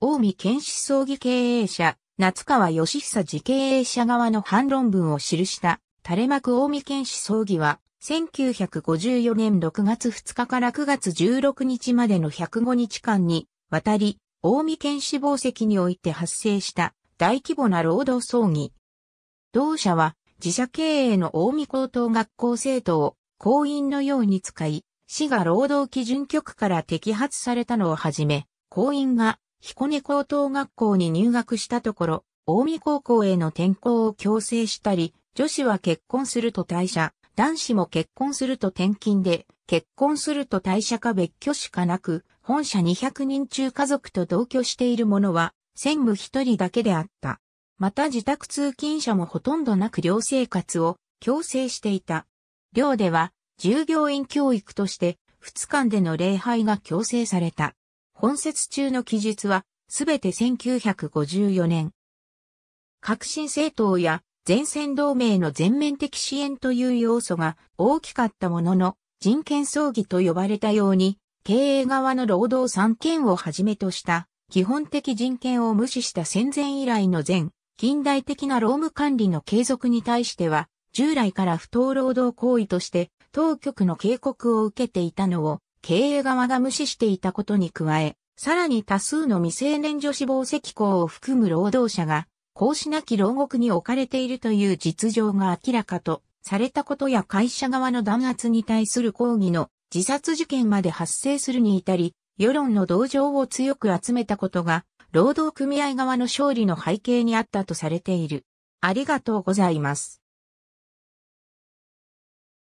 大見県市葬儀経営者、夏川義久次経営者側の反論文を記した垂れ幕大見県市葬儀は、1954年6月2日から9月16日までの105日間に、わたり、大見県市防石において発生した大規模な労働葬儀。同社は自社経営の大見高等学校生徒を公員のように使い、市が労働基準局から摘発されたのをはじめ、公員が彦根高等学校に入学したところ、近江高校への転校を強制したり、女子は結婚すると退社、男子も結婚すると転勤で、結婚すると退社か別居しかなく、本社200人中家族と同居している者は、専務一人だけであった。また自宅通勤者もほとんどなく寮生活を強制していた。寮では従業員教育として2日間での礼拝が強制された。本節中の記述は、すべて1954年。革新政党や前線同盟の全面的支援という要素が大きかったものの、人権葬儀と呼ばれたように、経営側の労働三権をはじめとした、基本的人権を無視した戦前以来の前、近代的な労務管理の継続に対しては、従来から不当労働行為として、当局の警告を受けていたのを、経営側が無視していたことに加え、さらに多数の未成年女子紡績校を含む労働者が、こうしなき牢獄に置かれているという実情が明らかとされたことや会社側の弾圧に対する抗議の自殺事件まで発生するに至り、世論の同情を強く集めたことが、労働組合側の勝利の背景にあったとされている。ありがとうございます。